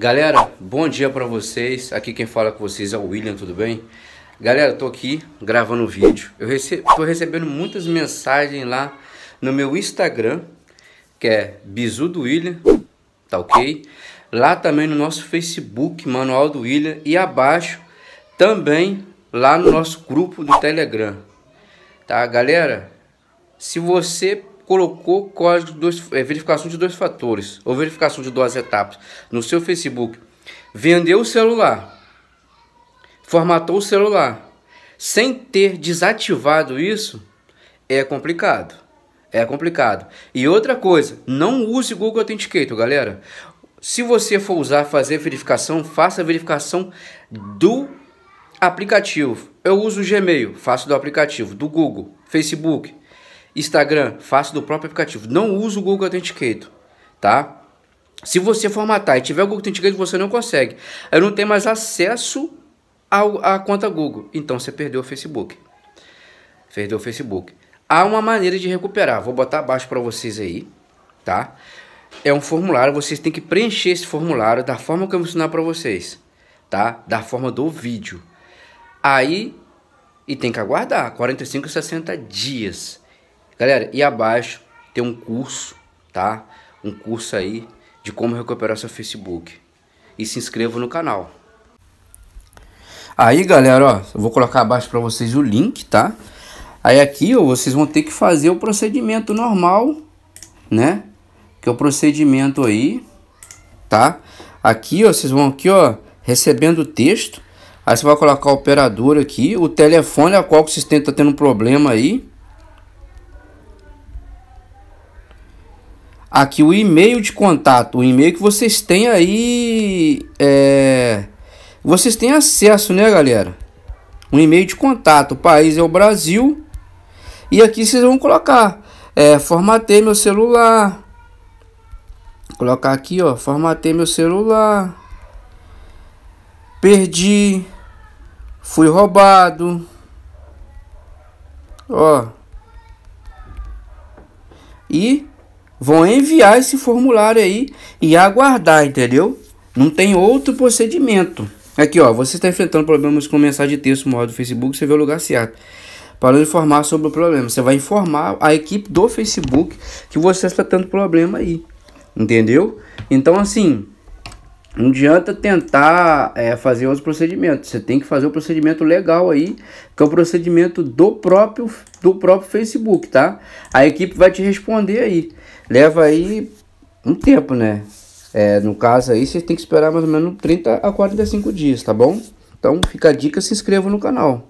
Galera, bom dia para vocês. Aqui quem fala com vocês é o William, tudo bem? Galera, tô aqui gravando o vídeo. Eu rece tô recebendo muitas mensagens lá no meu Instagram, que é Bizu do William, tá ok? Lá também no nosso Facebook, Manual do William, e abaixo também lá no nosso grupo do Telegram. Tá, galera? Se você colocou código de dois, é, verificação de dois fatores ou verificação de duas etapas no seu Facebook, vendeu o celular, formatou o celular, sem ter desativado isso, é complicado. É complicado. E outra coisa, não use Google Authenticator, galera. Se você for usar fazer verificação, faça a verificação do aplicativo. Eu uso o Gmail, faço do aplicativo, do Google, Facebook, Instagram, faço do próprio aplicativo. Não uso o Google Authenticator, tá? Se você formatar e tiver o Google Authenticator, você não consegue. Aí não tem mais acesso à conta Google. Então você perdeu o Facebook. Perdeu o Facebook. Há uma maneira de recuperar. Vou botar abaixo para vocês aí, tá? É um formulário, vocês têm que preencher esse formulário da forma que eu vou ensinar para vocês, tá? Da forma do vídeo. Aí e tem que aguardar 45 60 dias. Galera, e abaixo tem um curso, tá? Um curso aí de como recuperar seu Facebook. E se inscreva no canal. Aí, galera, ó, eu vou colocar abaixo para vocês o link, tá? Aí aqui, ó, vocês vão ter que fazer o procedimento normal, né? Que é o procedimento aí, tá? Aqui, ó, vocês vão aqui, ó, recebendo o texto. Aí você vai colocar o operador aqui, o telefone a qual vocês estão tá tendo um problema aí, aqui o e-mail de contato, o e-mail que vocês têm aí, é, vocês têm acesso, né, galera? o e-mail de contato, o país é o Brasil, e aqui vocês vão colocar, é, formatei meu celular, colocar aqui, ó, formatei meu celular, perdi, fui roubado, ó, e vão enviar esse formulário aí e aguardar, entendeu? Não tem outro procedimento. Aqui, ó, você está enfrentando problemas com mensagem de texto no modo Facebook, você vê o lugar certo. Para informar sobre o problema, você vai informar a equipe do Facebook que você está tendo problema aí, entendeu? Então, assim, não adianta tentar é, fazer outros procedimentos. Você tem que fazer o um procedimento legal aí, que é o procedimento do próprio, do próprio Facebook, tá? A equipe vai te responder aí. Leva aí um tempo, né? É, no caso aí, você tem que esperar mais ou menos 30 a 45 dias, tá bom? Então fica a dica, se inscreva no canal.